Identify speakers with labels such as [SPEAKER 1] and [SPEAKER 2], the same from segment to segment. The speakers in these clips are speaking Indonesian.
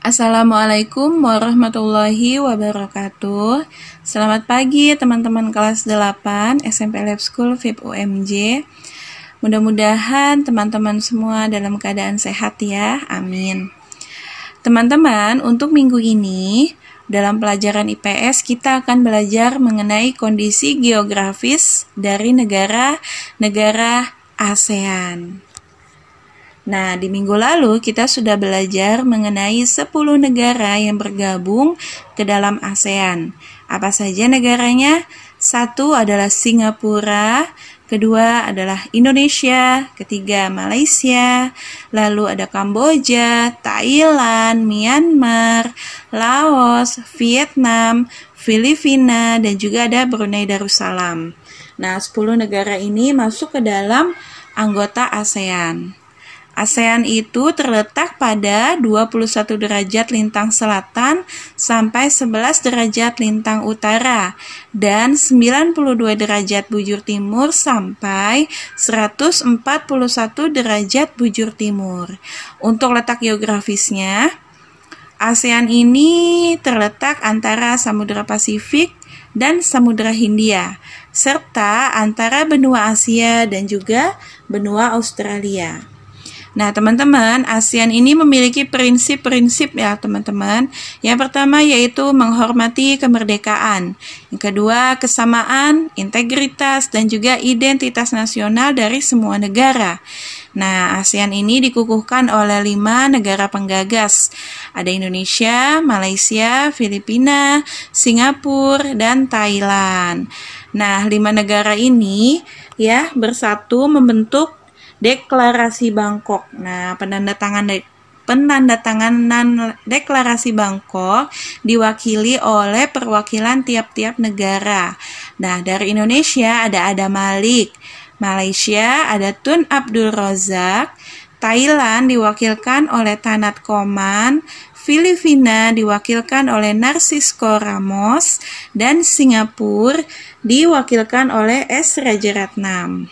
[SPEAKER 1] Assalamualaikum warahmatullahi wabarakatuh. Selamat pagi teman-teman kelas 8 SMP Lab School VIP UMJ. Mudah-mudahan teman-teman semua dalam keadaan sehat ya. Amin. Teman-teman, untuk minggu ini dalam pelajaran IPS kita akan belajar mengenai kondisi geografis dari negara-negara ASEAN. Nah, di minggu lalu kita sudah belajar mengenai 10 negara yang bergabung ke dalam ASEAN. Apa saja negaranya? Satu adalah Singapura, kedua adalah Indonesia, ketiga Malaysia, lalu ada Kamboja, Thailand, Myanmar, Laos, Vietnam, Filipina, dan juga ada Brunei Darussalam. Nah, 10 negara ini masuk ke dalam anggota ASEAN. ASEAN itu terletak pada 21 derajat lintang selatan sampai 11 derajat lintang utara dan 92 derajat bujur timur sampai 141 derajat bujur timur. Untuk letak geografisnya, ASEAN ini terletak antara Samudra Pasifik dan Samudra Hindia, serta antara benua Asia dan juga benua Australia. Nah, teman-teman, ASEAN ini memiliki prinsip-prinsip ya, teman-teman. Yang pertama yaitu menghormati kemerdekaan. Yang kedua, kesamaan, integritas, dan juga identitas nasional dari semua negara. Nah, ASEAN ini dikukuhkan oleh lima negara penggagas. Ada Indonesia, Malaysia, Filipina, Singapura, dan Thailand. Nah, lima negara ini ya bersatu membentuk Deklarasi Bangkok. Nah, penandatangan penandatanganan deklarasi Bangkok diwakili oleh perwakilan tiap-tiap negara. Nah, dari Indonesia ada Ada Malik, Malaysia ada Tun Abdul Rozak, Thailand diwakilkan oleh Tanat Koman, Filipina diwakilkan oleh Narcisco Ramos, dan Singapura diwakilkan oleh S. Rajaratnam.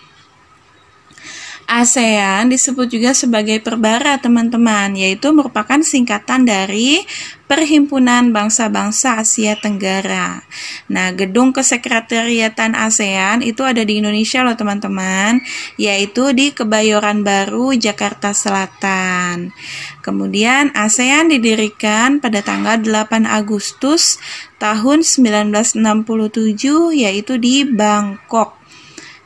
[SPEAKER 1] ASEAN disebut juga sebagai Perbara, teman-teman, yaitu merupakan singkatan dari Perhimpunan Bangsa-Bangsa Asia Tenggara. Nah, gedung kesekretariatan ASEAN itu ada di Indonesia loh, teman-teman, yaitu di Kebayoran Baru, Jakarta Selatan. Kemudian ASEAN didirikan pada tanggal 8 Agustus tahun 1967 yaitu di Bangkok.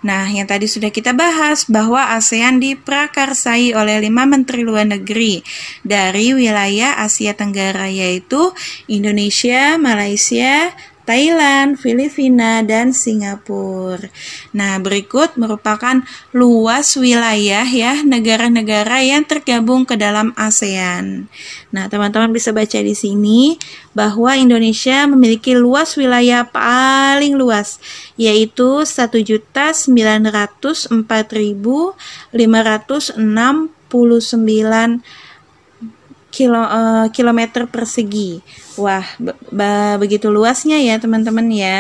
[SPEAKER 1] Nah, yang tadi sudah kita bahas bahwa ASEAN diprakarsai oleh lima menteri luar negeri dari wilayah Asia Tenggara yaitu Indonesia, Malaysia, Thailand, Filipina, dan Singapura. Nah, berikut merupakan luas wilayah ya negara-negara yang tergabung ke dalam ASEAN. Nah, teman-teman bisa baca di sini bahwa Indonesia memiliki luas wilayah paling luas yaitu 1.904.569 kilo uh, kilometer persegi. Wah, begitu luasnya ya teman-teman ya.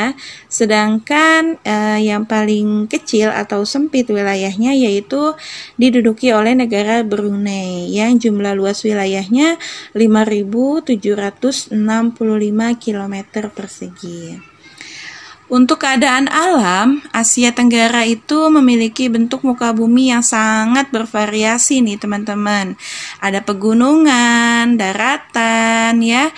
[SPEAKER 1] Sedangkan uh, yang paling kecil atau sempit wilayahnya yaitu diduduki oleh negara Brunei yang jumlah luas wilayahnya 5.765 kilometer persegi. Untuk keadaan alam, Asia Tenggara itu memiliki bentuk muka bumi yang sangat bervariasi nih teman-teman. Ada pegunungan, daratan ya,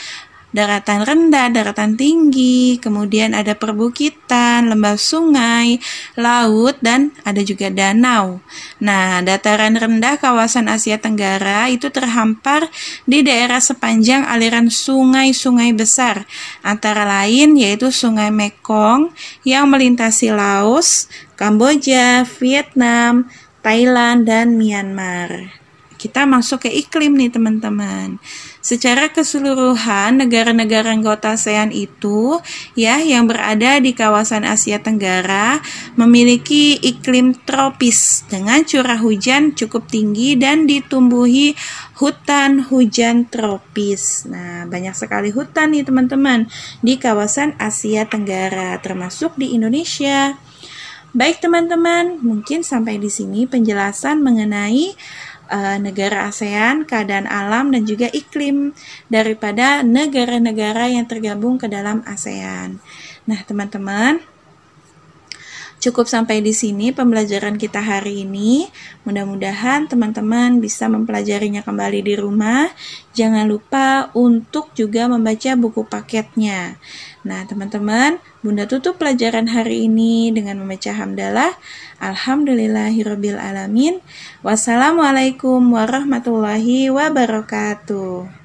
[SPEAKER 1] daratan rendah, daratan tinggi, kemudian ada perbukitan, lembah sungai, laut, dan ada juga danau. Nah, dataran rendah kawasan Asia Tenggara itu terhampar di daerah sepanjang aliran sungai-sungai besar, antara lain yaitu Sungai Mekong yang melintasi Laos, Kamboja, Vietnam, Thailand, dan Myanmar kita masuk ke iklim nih teman-teman. Secara keseluruhan negara-negara anggota ASEAN itu ya yang berada di kawasan Asia Tenggara memiliki iklim tropis dengan curah hujan cukup tinggi dan ditumbuhi hutan hujan tropis. Nah, banyak sekali hutan nih teman-teman di kawasan Asia Tenggara termasuk di Indonesia. Baik teman-teman, mungkin sampai di sini penjelasan mengenai Eh, negara ASEAN, keadaan alam dan juga iklim daripada negara-negara yang tergabung ke dalam ASEAN. Nah, teman-teman, Cukup sampai di sini pembelajaran kita hari ini. Mudah-mudahan teman-teman bisa mempelajarinya kembali di rumah. Jangan lupa untuk juga membaca buku paketnya. Nah, teman-teman, Bunda tutup pelajaran hari ini dengan membaca hamdalah. Alhamdulillahirabbil alamin. Wassalamualaikum warahmatullahi wabarakatuh.